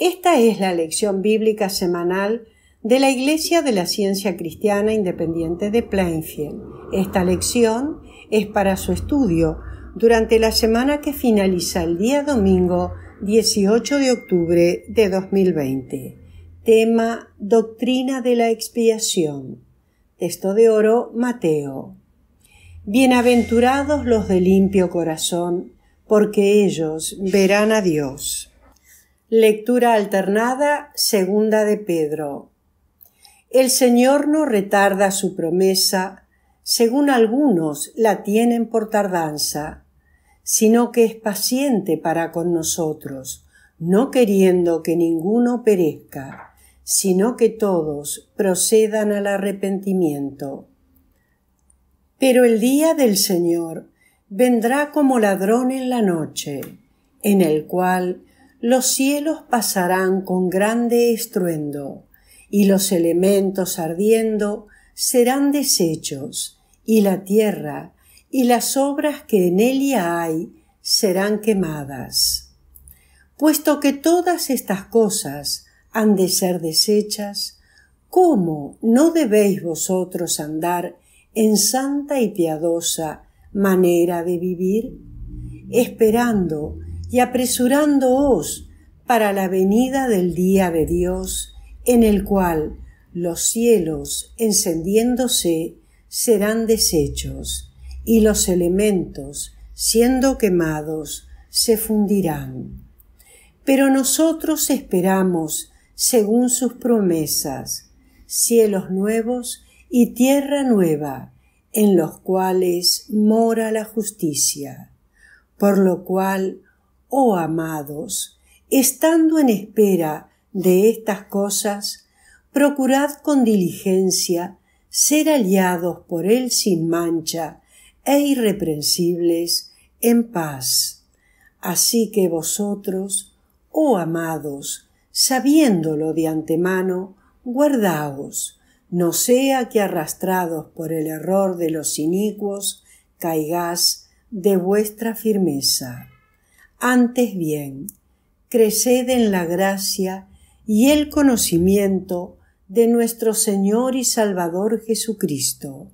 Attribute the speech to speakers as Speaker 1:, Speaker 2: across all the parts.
Speaker 1: Esta es la lección bíblica semanal de la Iglesia de la Ciencia Cristiana Independiente de Plainfield. Esta lección es para su estudio durante la semana que finaliza el día domingo 18 de octubre de 2020. Tema Doctrina de la Expiación. Texto de oro Mateo. Bienaventurados los de limpio corazón, porque ellos verán a Dios. Lectura alternada, segunda de Pedro. El Señor no retarda su promesa, según algunos la tienen por tardanza, sino que es paciente para con nosotros, no queriendo que ninguno perezca, sino que todos procedan al arrepentimiento. Pero el día del Señor vendrá como ladrón en la noche, en el cual los cielos pasarán con grande estruendo, y los elementos ardiendo serán deshechos, y la tierra y las obras que en ella hay serán quemadas. Puesto que todas estas cosas han de ser deshechas, ¿cómo no debéis vosotros andar en santa y piadosa manera de vivir, esperando y apresurándoos para la venida del día de Dios, en el cual los cielos, encendiéndose, serán deshechos, y los elementos, siendo quemados, se fundirán. Pero nosotros esperamos, según sus promesas, cielos nuevos y tierra nueva, en los cuales mora la justicia, por lo cual oh amados, estando en espera de estas cosas, procurad con diligencia ser aliados por Él sin mancha e irreprensibles en paz. Así que vosotros, oh amados, sabiéndolo de antemano, guardaos, no sea que arrastrados por el error de los inicuos caigáis de vuestra firmeza. Antes bien, creced en la gracia y el conocimiento de nuestro Señor y Salvador Jesucristo.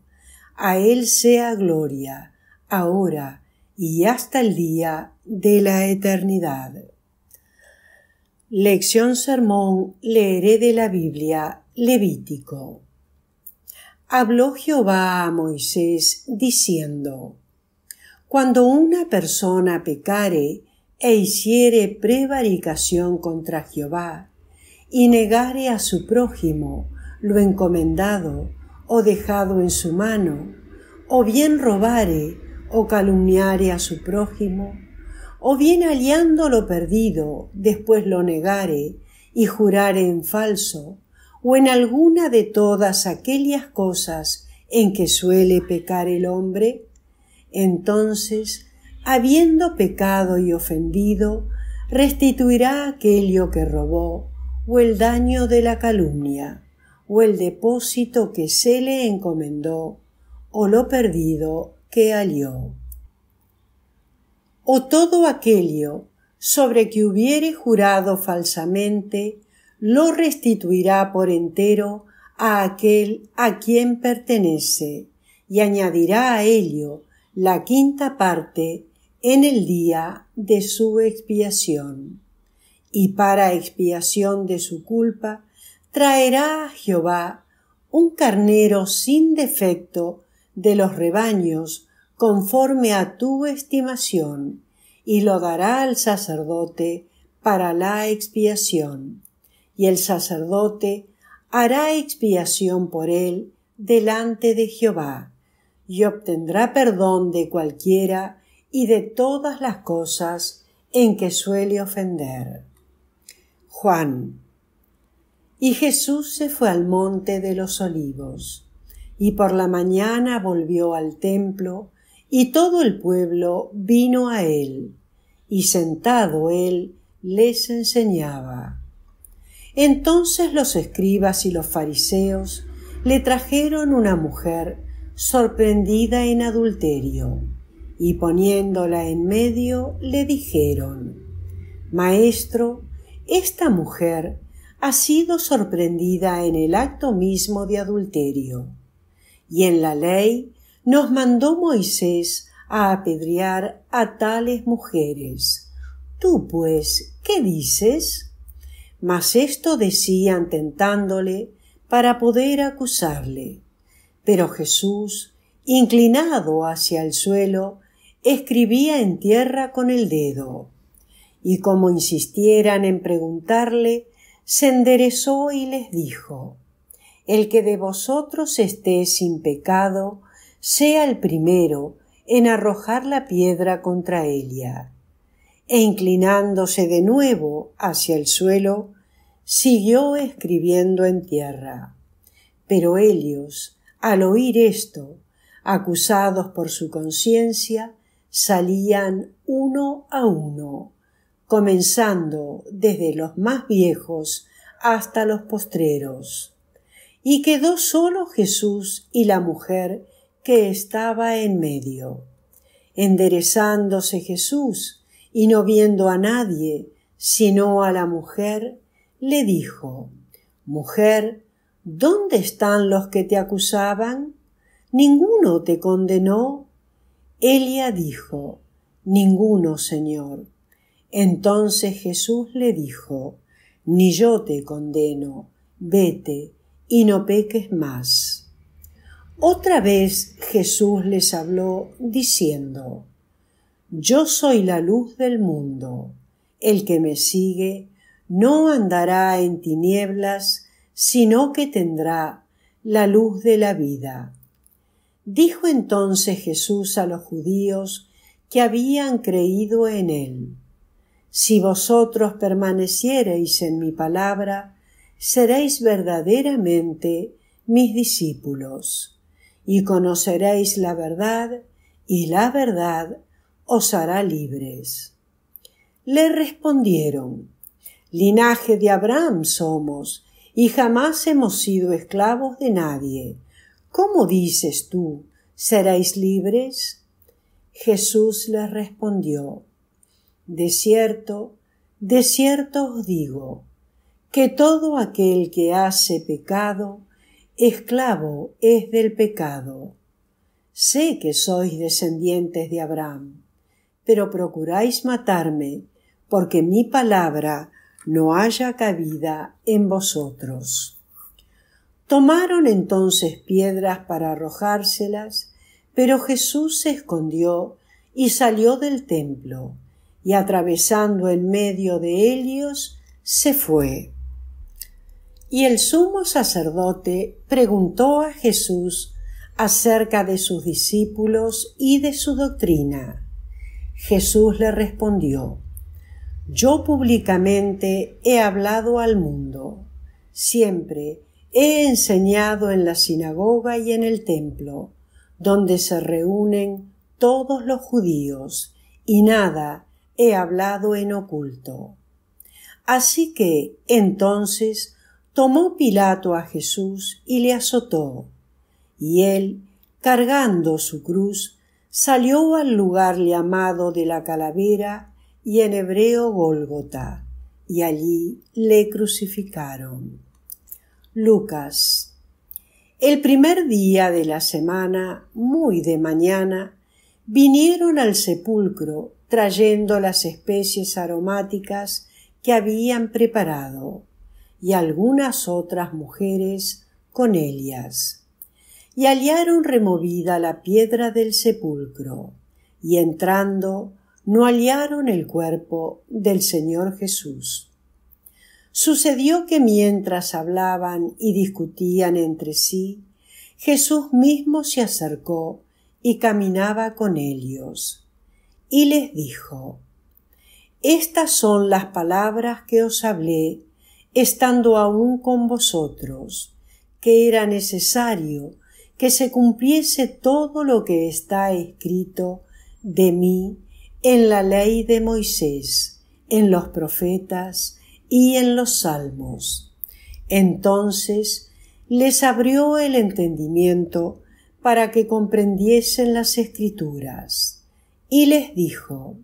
Speaker 1: A Él sea gloria, ahora y hasta el día de la eternidad. Lección Sermón leeré de la Biblia Levítico. Habló Jehová a Moisés diciendo Cuando una persona pecare e hiciere prevaricación contra Jehová, y negare a su prójimo lo encomendado o dejado en su mano, o bien robare o calumniare a su prójimo, o bien aliando lo perdido, después lo negare y jurare en falso, o en alguna de todas aquellas cosas en que suele pecar el hombre, entonces habiendo pecado y ofendido, restituirá aquello que robó, o el daño de la calumnia, o el depósito que se le encomendó, o lo perdido que alió. O todo aquello sobre que hubiere jurado falsamente, lo restituirá por entero a aquel a quien pertenece, y añadirá a ello la quinta parte en el día de su expiación. Y para expiación de su culpa, traerá a Jehová un carnero sin defecto de los rebaños conforme a tu estimación, y lo dará al sacerdote para la expiación. Y el sacerdote hará expiación por él delante de Jehová, y obtendrá perdón de cualquiera y de todas las cosas en que suele ofender. Juan. Y Jesús se fue al monte de los olivos, y por la mañana volvió al templo, y todo el pueblo vino a él, y sentado él les enseñaba. Entonces los escribas y los fariseos le trajeron una mujer sorprendida en adulterio y poniéndola en medio le dijeron Maestro, esta mujer ha sido sorprendida en el acto mismo de adulterio. Y en la ley nos mandó Moisés a apedrear a tales mujeres. Tú, pues, ¿qué dices? Mas esto decían tentándole para poder acusarle. Pero Jesús, inclinado hacia el suelo, escribía en tierra con el dedo. Y como insistieran en preguntarle, se enderezó y les dijo El que de vosotros esté sin pecado, sea el primero en arrojar la piedra contra ella. E inclinándose de nuevo hacia el suelo, siguió escribiendo en tierra. Pero ellos, al oír esto, acusados por su conciencia, salían uno a uno, comenzando desde los más viejos hasta los postreros. Y quedó solo Jesús y la mujer que estaba en medio. Enderezándose Jesús y no viendo a nadie, sino a la mujer, le dijo Mujer, ¿dónde están los que te acusaban? ¿Ninguno te condenó? Elia dijo, Ninguno, Señor. Entonces Jesús le dijo, Ni yo te condeno, vete y no peques más. Otra vez Jesús les habló diciendo, Yo soy la luz del mundo. El que me sigue no andará en tinieblas, sino que tendrá la luz de la vida. Dijo entonces Jesús a los judíos que habían creído en él. Si vosotros permaneciereis en mi palabra, seréis verdaderamente mis discípulos, y conoceréis la verdad, y la verdad os hará libres. Le respondieron Linaje de Abraham somos, y jamás hemos sido esclavos de nadie. ¿Cómo dices tú, seréis libres? Jesús les respondió, De cierto, de cierto os digo, que todo aquel que hace pecado, esclavo es del pecado. Sé que sois descendientes de Abraham, pero procuráis matarme, porque mi palabra no haya cabida en vosotros. Tomaron entonces piedras para arrojárselas, pero Jesús se escondió y salió del templo, y atravesando en medio de ellos, se fue. Y el sumo sacerdote preguntó a Jesús acerca de sus discípulos y de su doctrina. Jesús le respondió, Yo públicamente he hablado al mundo, siempre He enseñado en la sinagoga y en el templo, donde se reúnen todos los judíos, y nada he hablado en oculto. Así que entonces tomó Pilato a Jesús y le azotó, y él, cargando su cruz, salió al lugar llamado de la calavera y en hebreo Gólgota, y allí le crucificaron. Lucas. El primer día de la semana, muy de mañana, vinieron al sepulcro trayendo las especies aromáticas que habían preparado y algunas otras mujeres con ellas. Y hallaron removida la piedra del sepulcro, y entrando no hallaron el cuerpo del Señor Jesús. Sucedió que mientras hablaban y discutían entre sí, Jesús mismo se acercó y caminaba con ellos. Y les dijo, Estas son las palabras que os hablé, estando aún con vosotros, que era necesario que se cumpliese todo lo que está escrito de mí en la ley de Moisés, en los profetas, y en los salmos. Entonces les abrió el entendimiento para que comprendiesen las escrituras, y les dijo,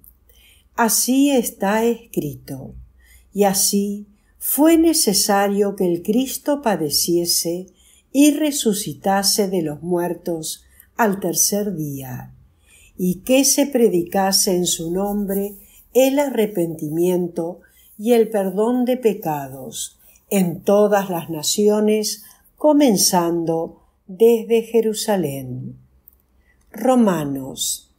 Speaker 1: Así está escrito, y así fue necesario que el Cristo padeciese y resucitase de los muertos al tercer día, y que se predicase en su nombre el arrepentimiento y el perdón de pecados en todas las naciones, comenzando desde Jerusalén. Romanos.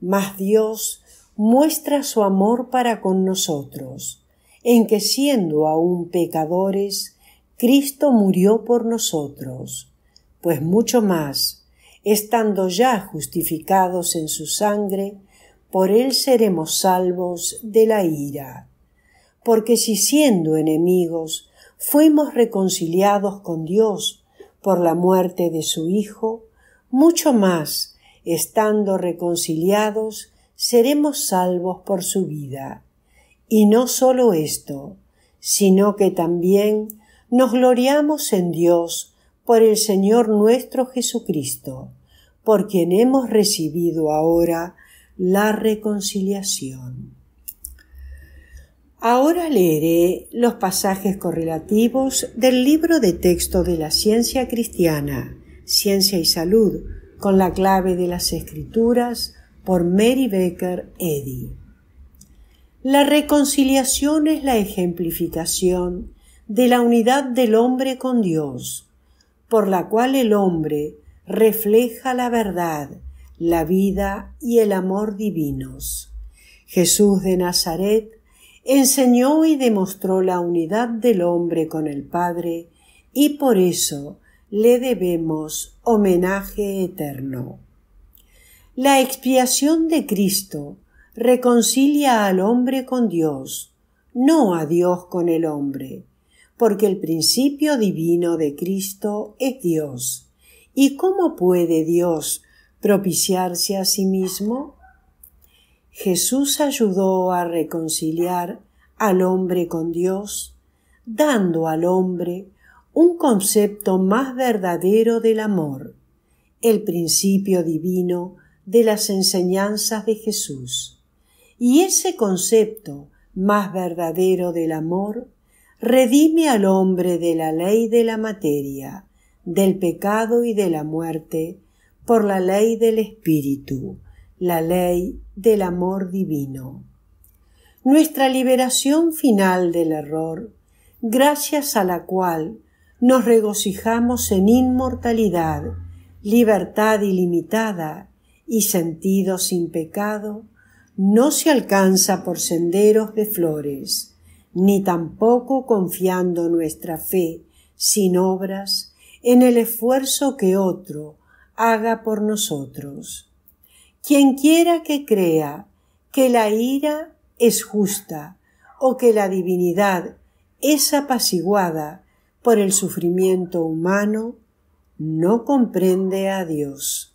Speaker 1: Mas Dios muestra su amor para con nosotros, en que siendo aún pecadores, Cristo murió por nosotros, pues mucho más, estando ya justificados en su sangre, por él seremos salvos de la ira porque si siendo enemigos fuimos reconciliados con Dios por la muerte de su Hijo, mucho más, estando reconciliados, seremos salvos por su vida. Y no sólo esto, sino que también nos gloriamos en Dios por el Señor nuestro Jesucristo, por quien hemos recibido ahora la reconciliación. Ahora leeré los pasajes correlativos del libro de texto de la ciencia cristiana, Ciencia y Salud, con la clave de las escrituras por Mary Becker Eddy. La reconciliación es la ejemplificación de la unidad del hombre con Dios, por la cual el hombre refleja la verdad, la vida y el amor divinos. Jesús de Nazaret enseñó y demostró la unidad del hombre con el Padre, y por eso le debemos homenaje eterno. La expiación de Cristo reconcilia al hombre con Dios, no a Dios con el hombre, porque el principio divino de Cristo es Dios. ¿Y cómo puede Dios propiciarse a sí mismo? Jesús ayudó a reconciliar al hombre con Dios, dando al hombre un concepto más verdadero del amor, el principio divino de las enseñanzas de Jesús. Y ese concepto más verdadero del amor redime al hombre de la ley de la materia, del pecado y de la muerte, por la ley del espíritu, la ley del amor divino. Nuestra liberación final del error, gracias a la cual nos regocijamos en inmortalidad, libertad ilimitada y sentido sin pecado, no se alcanza por senderos de flores, ni tampoco confiando nuestra fe sin obras en el esfuerzo que otro haga por nosotros. Quien quiera que crea que la ira es justa o que la divinidad es apaciguada por el sufrimiento humano, no comprende a Dios.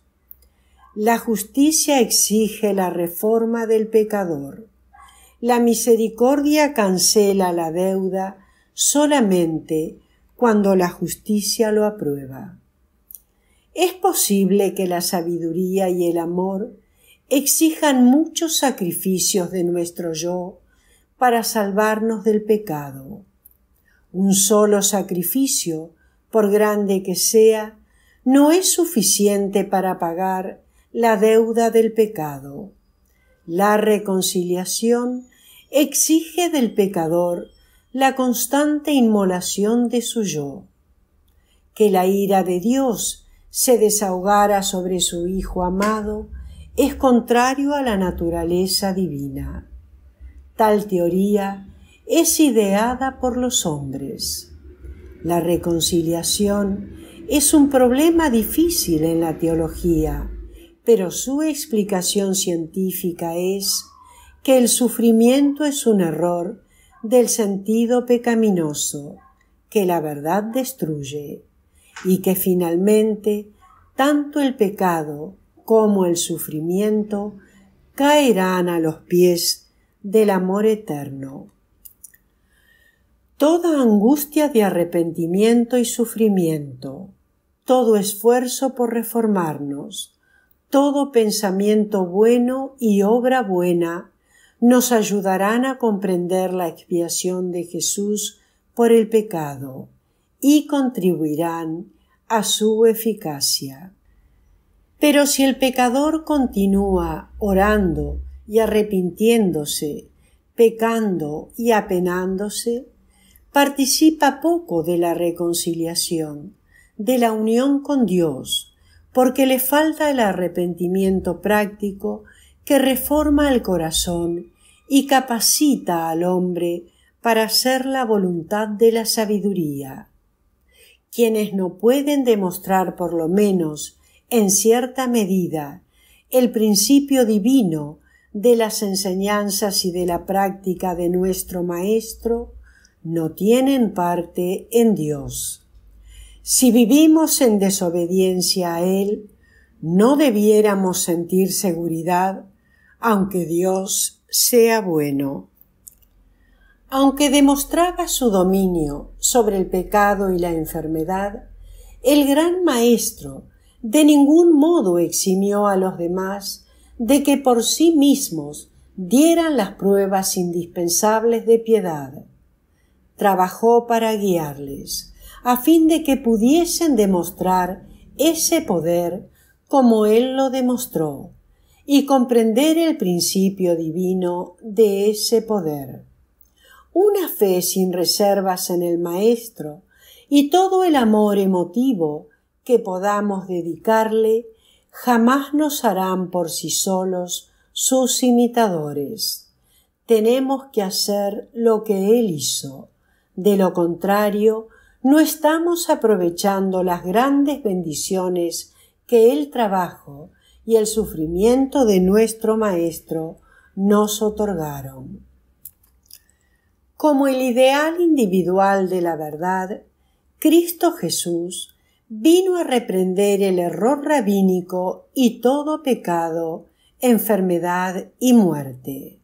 Speaker 1: La justicia exige la reforma del pecador. La misericordia cancela la deuda solamente cuando la justicia lo aprueba. Es posible que la sabiduría y el amor exijan muchos sacrificios de nuestro yo para salvarnos del pecado. Un solo sacrificio, por grande que sea, no es suficiente para pagar la deuda del pecado. La reconciliación exige del pecador la constante inmolación de su yo. Que la ira de Dios se desahogara sobre su Hijo amado es contrario a la naturaleza divina. Tal teoría es ideada por los hombres. La reconciliación es un problema difícil en la teología, pero su explicación científica es que el sufrimiento es un error del sentido pecaminoso, que la verdad destruye y que finalmente tanto el pecado como el sufrimiento caerán a los pies del amor eterno. Toda angustia de arrepentimiento y sufrimiento, todo esfuerzo por reformarnos, todo pensamiento bueno y obra buena nos ayudarán a comprender la expiación de Jesús por el pecado y contribuirán a su eficacia. Pero si el pecador continúa orando y arrepintiéndose, pecando y apenándose, participa poco de la reconciliación, de la unión con Dios, porque le falta el arrepentimiento práctico que reforma el corazón y capacita al hombre para hacer la voluntad de la sabiduría quienes no pueden demostrar por lo menos en cierta medida el principio divino de las enseñanzas y de la práctica de nuestro Maestro, no tienen parte en Dios. Si vivimos en desobediencia a Él, no debiéramos sentir seguridad, aunque Dios sea bueno. Aunque demostraba su dominio sobre el pecado y la enfermedad, el gran maestro de ningún modo eximió a los demás de que por sí mismos dieran las pruebas indispensables de piedad. Trabajó para guiarles, a fin de que pudiesen demostrar ese poder como él lo demostró, y comprender el principio divino de ese poder una fe sin reservas en el Maestro y todo el amor emotivo que podamos dedicarle jamás nos harán por sí solos sus imitadores. Tenemos que hacer lo que Él hizo. De lo contrario, no estamos aprovechando las grandes bendiciones que el trabajo y el sufrimiento de nuestro Maestro nos otorgaron. Como el ideal individual de la verdad, Cristo Jesús vino a reprender el error rabínico y todo pecado, enfermedad y muerte,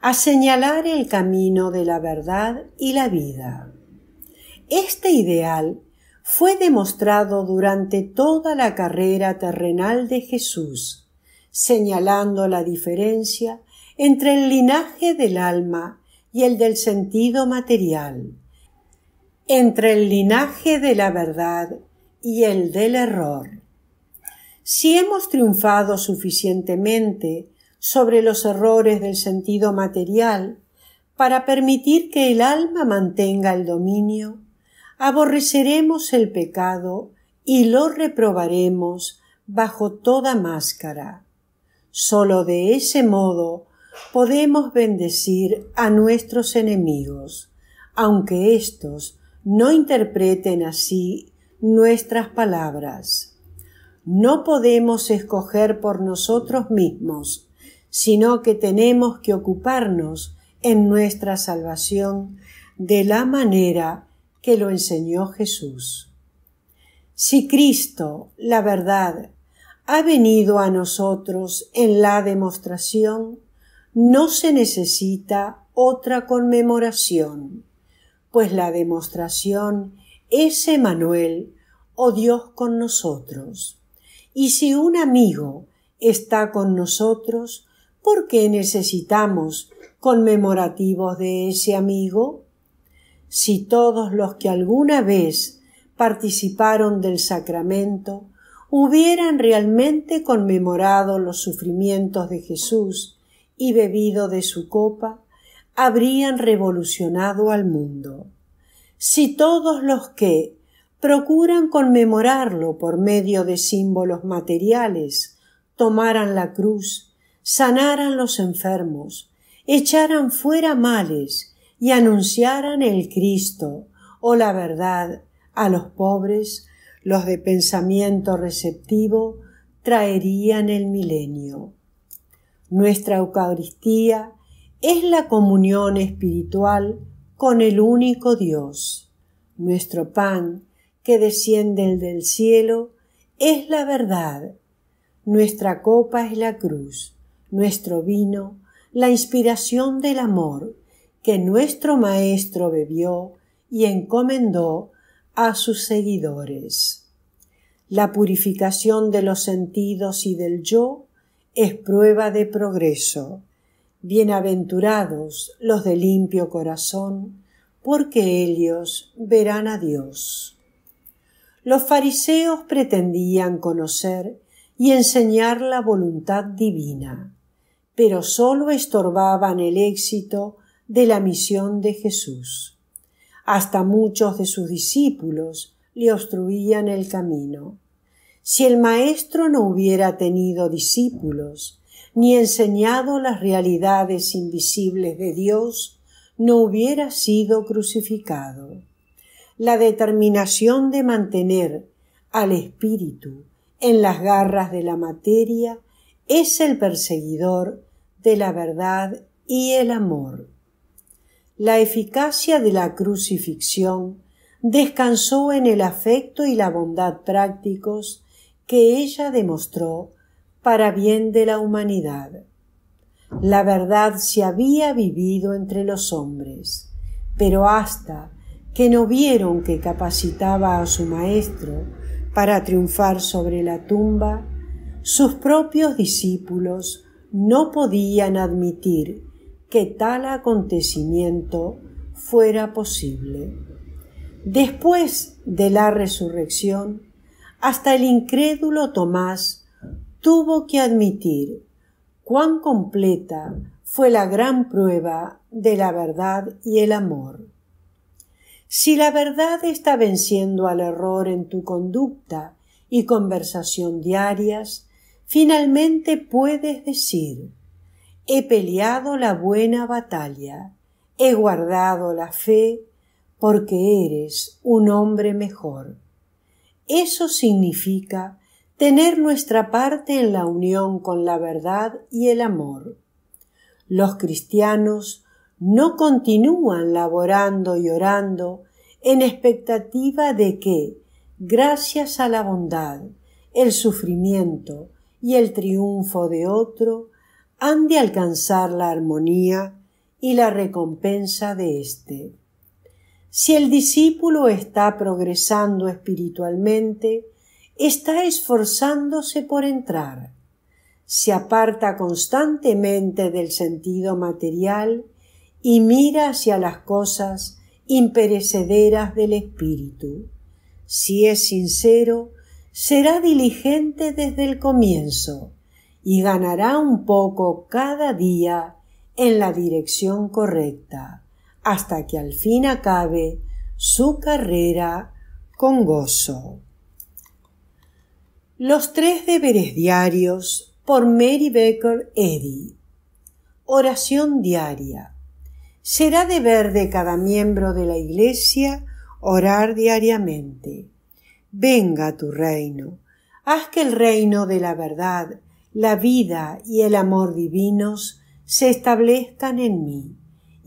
Speaker 1: a señalar el camino de la verdad y la vida. Este ideal fue demostrado durante toda la carrera terrenal de Jesús, señalando la diferencia entre el linaje del alma el del sentido material, entre el linaje de la verdad y el del error. Si hemos triunfado suficientemente sobre los errores del sentido material para permitir que el alma mantenga el dominio, aborreceremos el pecado y lo reprobaremos bajo toda máscara. solo de ese modo podemos bendecir a nuestros enemigos, aunque éstos no interpreten así nuestras palabras. No podemos escoger por nosotros mismos, sino que tenemos que ocuparnos en nuestra salvación de la manera que lo enseñó Jesús. Si Cristo, la verdad, ha venido a nosotros en la demostración, no se necesita otra conmemoración, pues la demostración es Emanuel o oh Dios con nosotros. Y si un amigo está con nosotros, ¿por qué necesitamos conmemorativos de ese amigo? Si todos los que alguna vez participaron del sacramento hubieran realmente conmemorado los sufrimientos de Jesús y bebido de su copa, habrían revolucionado al mundo. Si todos los que procuran conmemorarlo por medio de símbolos materiales, tomaran la cruz, sanaran los enfermos, echaran fuera males y anunciaran el Cristo o la verdad a los pobres, los de pensamiento receptivo traerían el milenio. Nuestra Eucaristía es la comunión espiritual con el único Dios. Nuestro pan, que desciende del cielo, es la verdad. Nuestra copa es la cruz, nuestro vino, la inspiración del amor que nuestro Maestro bebió y encomendó a sus seguidores. La purificación de los sentidos y del yo es prueba de progreso. Bienaventurados los de limpio corazón, porque ellos verán a Dios. Los fariseos pretendían conocer y enseñar la voluntad divina, pero sólo estorbaban el éxito de la misión de Jesús. Hasta muchos de sus discípulos le obstruían el camino. Si el Maestro no hubiera tenido discípulos, ni enseñado las realidades invisibles de Dios, no hubiera sido crucificado. La determinación de mantener al espíritu en las garras de la materia es el perseguidor de la verdad y el amor. La eficacia de la crucifixión descansó en el afecto y la bondad prácticos que ella demostró para bien de la humanidad. La verdad se había vivido entre los hombres, pero hasta que no vieron que capacitaba a su maestro para triunfar sobre la tumba, sus propios discípulos no podían admitir que tal acontecimiento fuera posible. Después de la resurrección, hasta el incrédulo Tomás tuvo que admitir cuán completa fue la gran prueba de la verdad y el amor. Si la verdad está venciendo al error en tu conducta y conversación diarias, finalmente puedes decir he peleado la buena batalla, he guardado la fe, porque eres un hombre mejor. Eso significa tener nuestra parte en la unión con la verdad y el amor. Los cristianos no continúan laborando y orando en expectativa de que, gracias a la bondad, el sufrimiento y el triunfo de otro, han de alcanzar la armonía y la recompensa de éste. Si el discípulo está progresando espiritualmente, está esforzándose por entrar. Se aparta constantemente del sentido material y mira hacia las cosas imperecederas del espíritu. Si es sincero, será diligente desde el comienzo y ganará un poco cada día en la dirección correcta hasta que al fin acabe su carrera con gozo. Los tres deberes diarios por Mary Baker Eddy. Oración diaria. Será deber de cada miembro de la Iglesia orar diariamente. Venga tu reino. Haz que el reino de la verdad, la vida y el amor divinos se establezcan en mí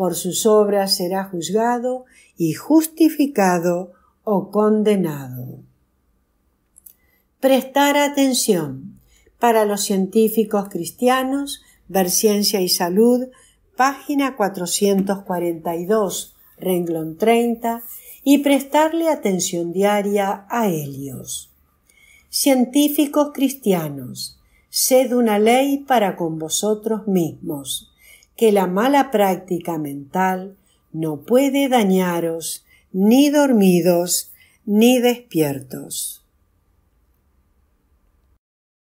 Speaker 1: por sus obras será juzgado y justificado o condenado. Prestar atención. Para los científicos cristianos, Ver Ciencia y Salud, página 442, renglón 30, y prestarle atención diaria a Helios. Científicos cristianos, sed una ley para con vosotros mismos que la mala práctica mental no puede dañaros ni dormidos ni despiertos.